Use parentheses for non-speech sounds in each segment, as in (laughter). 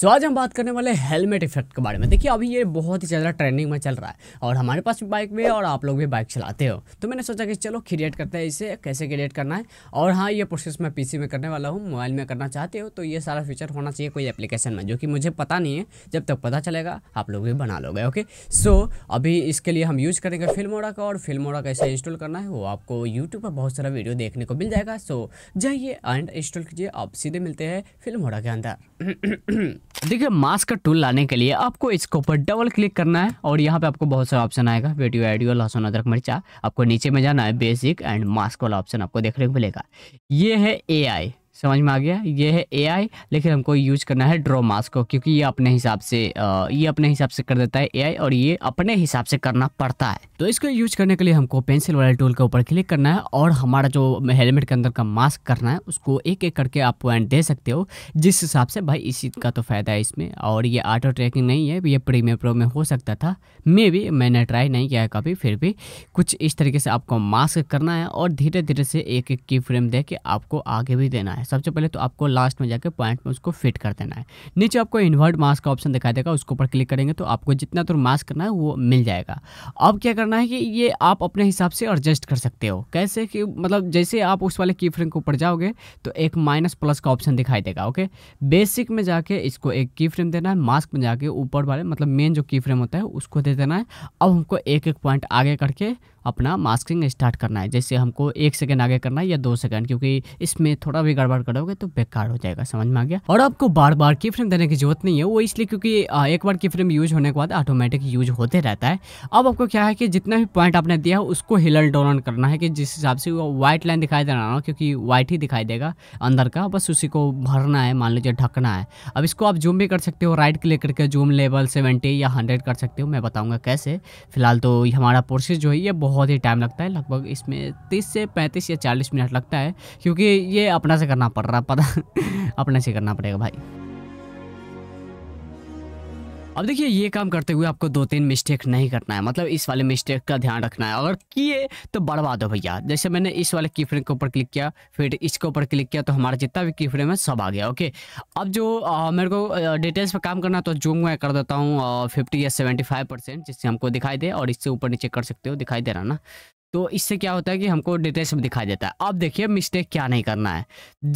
सो so, आज हम बात करने वाले हेलमेट इफेक्ट के बारे में देखिए अभी ये बहुत ही ज़्यादा ट्रेंडिंग में चल रहा है और हमारे पास भी बाइक भी है और आप लोग भी बाइक चलाते हो तो मैंने सोचा कि चलो क्रिएट करते हैं इसे कैसे क्रिएट करना है और हाँ ये प्रोसेस मैं पीसी में करने वाला हूँ मोबाइल में करना चाहते हो तो ये सारा फीचर होना चाहिए कोई एप्लीकेशन में जो कि मुझे पता नहीं है जब तक तो पता चलेगा आप लोग भी बना लोगे ओके सो so, अभी इसके लिए हम यूज़ करेंगे फिल्मोड़ा का और फिल्मोड़ा कैसे इंस्टॉल करना है वो आपको यूट्यूब पर बहुत सारा वीडियो देखने को मिल जाएगा सो जाइए एंड इंस्टॉल कीजिए आप सीधे मिलते हैं फिल्मोड़ा के अंदर (clears throat) देखिए मास्क का टूल लाने के लिए आपको इसके ऊपर डबल क्लिक करना है और यहाँ पे आपको बहुत सारा ऑप्शन आएगा वीडियो एडियो लहसुन अदरक मिर्चा आपको नीचे में जाना है बेसिक एंड मास्क वाला ऑप्शन आपको देखने को मिलेगा ये है ए समझ में आ गया ये है आई लेकिन हमको यूज करना है ड्रॉ मास्क को क्योंकि ये अपने हिसाब से ये अपने हिसाब से कर देता है आई और ये अपने हिसाब से करना पड़ता है तो इसको यूज करने के लिए हमको पेंसिल वाले टूल के ऊपर क्लिक करना है और हमारा जो हेलमेट के अंदर का मास्क करना है उसको एक एक करके आप पॉइंट दे सकते हो जिस हिसाब से भाई इसी का तो फायदा है इसमें और ये ऑटो ट्रैकिंग नहीं है ये प्रीमियर प्रो में हो सकता था मे भी मैंने ट्राई नहीं किया है कभी फिर भी कुछ इस तरीके से आपको मास्क करना है और धीरे धीरे से एक एक की फ्रेम दे के आपको आगे भी देना है है सबसे पहले तो आपको लास्ट में जाकर पॉइंट में उसको फिट कर देना है नीचे आपको इन्वर्ट मास्क का ऑप्शन दिखाई देगा उसके ऊपर क्लिक करेंगे तो आपको जितना दूर मास्क करना है वो मिल जाएगा अब क्या करना है कि ये आप अपने हिसाब से एडजस्ट कर सकते हो कैसे कि मतलब जैसे आप उस वाले की फ्रेम के ऊपर जाओगे तो एक माइनस प्लस का ऑप्शन दिखाई देगा ओके बेसिक में जाके इसको एक की फ्रेम देना है मास्क में जाके ऊपर वाले मतलब मेन जो की फ्रेम होता है उसको दे देना है अब हमको एक एक पॉइंट आगे करके अपना मास्किंग स्टार्ट करना है जैसे हमको एक सेकेंड आगे करना है या दो सेकेंड क्योंकि इसमें थोड़ा भी गड़बड़ करोगे तो बेकार हो जाएगा समझ में आ गया और आपको बार बार की फ्रेम देने की जरूरत नहीं है वो इसलिए क्योंकि एक बार की फ्रेम यूज होने के बाद ऑटोमेटिक यूज होते रहता है अब आपको क्या है कि जितना भी पॉइंट आपने दिया है उसको हिलन डोलन करना है कि जिस हिसाब से वो व्हाइट लाइन दिखाई देना हो क्योंकि व्हाइट ही दिखाई देगा अंदर का बस उसी को भरना है मान लीजिए ढकना है अब इसको आप जूम भी कर सकते हो राइट क्लिक करके जूम लेवल सेवेंटी या हंड्रेड कर सकते हो मैं बताऊँगा कैसे फिलहाल तो हमारा प्रोसेस जो है ये बहुत बहुत ही टाइम लगता है लगभग इसमें तीस से पैंतीस या चालीस मिनट लगता है क्योंकि ये अपना से करना पड़ रहा पता (laughs) अपने से करना पड़ेगा भाई अब देखिए ये काम करते हुए आपको दो तीन मिस्टेक नहीं करना है मतलब इस वाले मिस्टेक का ध्यान रखना है अगर किए तो बर्बाद हो भैया जैसे मैंने इस वाले की फ्रेम के ऊपर क्लिक किया फिर इसके ऊपर क्लिक किया तो हमारा जितना भी की फ्रेम है सब आ गया ओके अब जो आ, मेरे को डिटेल्स पर काम करना तो जूम मैं कर देता हूँ फिफ्टी या सेवेंटी फाइव परसेंट जिससे हमको दिखाई दे और इससे ऊपर नीचे कर सकते हो दिखाई दे रहा ना तो इससे क्या होता है कि हमको डिटेल्स में दिखाई देता है अब देखिए मिस्टेक क्या नहीं करना है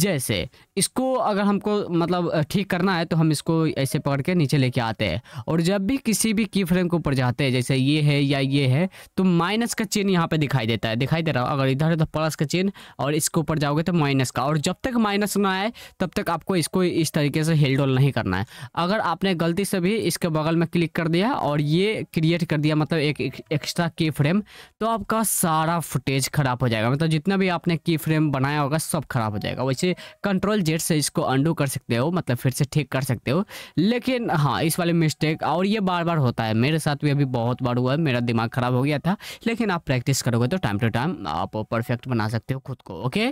जैसे इसको अगर हमको मतलब ठीक करना है तो हम इसको ऐसे पकड़ के नीचे लेके आते हैं और जब भी किसी भी की फ्रेम के ऊपर जाते हैं जैसे ये है या ये है तो माइनस का चिन्ह यहाँ पे दिखाई देता है दिखाई दे रहा हो अगर इधर है तो प्लस का चिन्ह और इसके ऊपर जाओगे तो माइनस का और जब तक माइनस ना आए तब तक आपको इसको इस तरीके से हेल्डोल नहीं करना है अगर आपने गलती से भी इसके बगल में क्लिक कर दिया और ये क्रिएट कर दिया मतलब एक एक्स्ट्रा की फ्रेम तो आपका सारा फुटेज खराब हो जाएगा मतलब जितना भी आपने की फ्रेम बनाया होगा सब खराब हो जाएगा वैसे कंट्रोल जेड से इसको अंडू कर सकते हो मतलब फिर से ठीक कर सकते हो लेकिन हाँ इस वाले मिस्टेक और ये बार बार होता है मेरे साथ भी अभी बहुत बार हुआ है मेरा दिमाग ख़राब हो गया था लेकिन आप प्रैक्टिस करोगे तो टाइम टू टाइम आप परफेक्ट बना सकते हो खुद को okay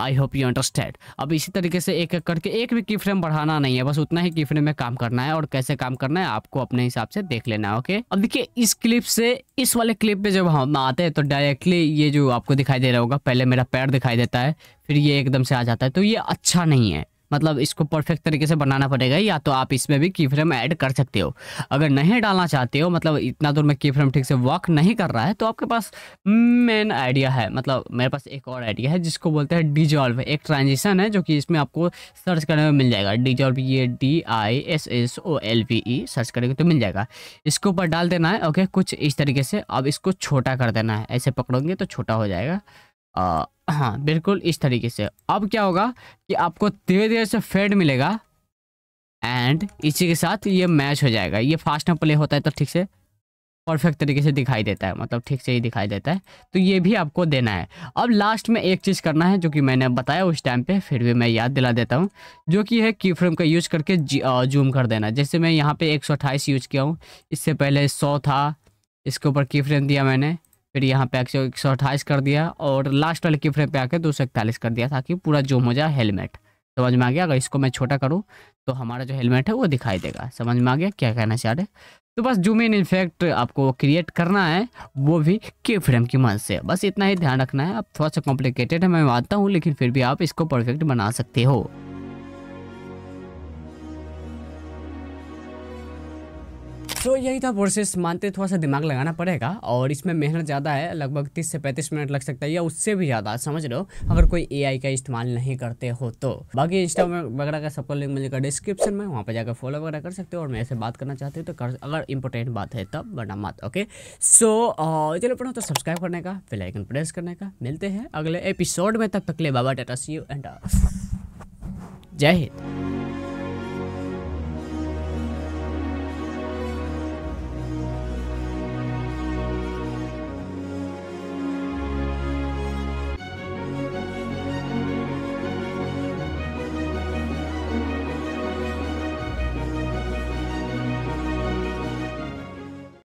I hope you understand अब इसी तरीके से एक एक करके एक भी की फ्रेम बढ़ाना नहीं है बस उतना ही की फ्रेम में काम करना है और कैसे काम करना है आपको अपने हिसाब से देख लेना है ओके अब देखिए इस क्लिप से इस वाले क्लिप पे जब हम आते हैं तो डायरेक्टली ये जो आपको दिखाई दे रहा होगा पहले मेरा पैर दिखाई देता है फिर ये एकदम से आ जाता है तो ये अच्छा नहीं है मतलब इसको परफेक्ट तरीके से बनाना पड़ेगा या तो आप इसमें भी की फ्रेम ऐड कर सकते हो अगर नहीं डालना चाहते हो मतलब इतना दूर में की फ्रेम ठीक से वर्क नहीं कर रहा है तो आपके पास मेन आइडिया है मतलब मेरे पास एक और आइडिया है जिसको बोलते हैं डिजॉल्व एक ट्रांजिशन है जो कि इसमें आपको सर्च करने में मिल जाएगा डिजॉल्व ये D I S S O L P E search करेंगे तो मिल जाएगा इसके ऊपर डाल देना है ओके कुछ इस तरीके से अब इसको छोटा कर देना है ऐसे पकड़ोगे तो छोटा हो जाएगा हाँ बिल्कुल इस तरीके से अब क्या होगा कि आपको धीरे धीरे से फेड मिलेगा एंड इसी के साथ ये मैच हो जाएगा ये फास्ट में प्ले होता है तो ठीक से परफेक्ट तरीके से दिखाई देता है मतलब ठीक से ही दिखाई देता है तो ये भी आपको देना है अब लास्ट में एक चीज़ करना है जो कि मैंने बताया उस टाइम पे फिर भी मैं याद दिला देता हूँ जो कि है की फ्रेम का यूज़ करके जूम कर देना जैसे मैं यहाँ पे एक यूज़ किया हूँ इससे पहले सौ था इसके ऊपर की फ्रेम दिया मैंने फिर यहाँ पे एक सौ अट्ठाईस कर दिया और लास्ट वाले की फ्रेम पे आके दो सौ इकतालीस कर दिया ताकि पूरा जो हो जाए हेलमेट समझ में आ गया अगर इसको मैं छोटा करूँ तो हमारा जो हेलमेट है वो दिखाई देगा समझ में आ गया क्या कहना चाह रहे तो बस जूम इन इफेक्ट आपको क्रिएट करना है वो भी के फ्रेम की मदद से बस इतना ही ध्यान रखना है अब थोड़ा सा कॉम्प्लिकेटेड है मैं मानता हूँ लेकिन फिर भी आप इसको परफेक्ट बना सकते हो सो so, यही था प्रोसेस मानते थोड़ा सा दिमाग लगाना पड़ेगा और इसमें मेहनत ज़्यादा है लगभग तीस से पैंतीस मिनट लग सकता है या उससे भी ज़्यादा समझ लो अगर कोई एआई का इस्तेमाल नहीं करते हो तो बाकी इंस्टाग्राम वगैरह का सबका लिंक मिलेगा डिस्क्रिप्शन में वहाँ पर जाकर फॉलो वगैरह कर सकते हो और मैं ऐसे बात करना चाहती हूँ तो कर अगर इंपॉर्टेंट बात है तब बना मत ओके सो चलो पढ़ो तो सब्सक्राइब करने का बेलाइकन प्रेस करने का मिलते हैं अगले एपिसोड में तब तक ले बाबा टाटा सी यू एंड जय हिंद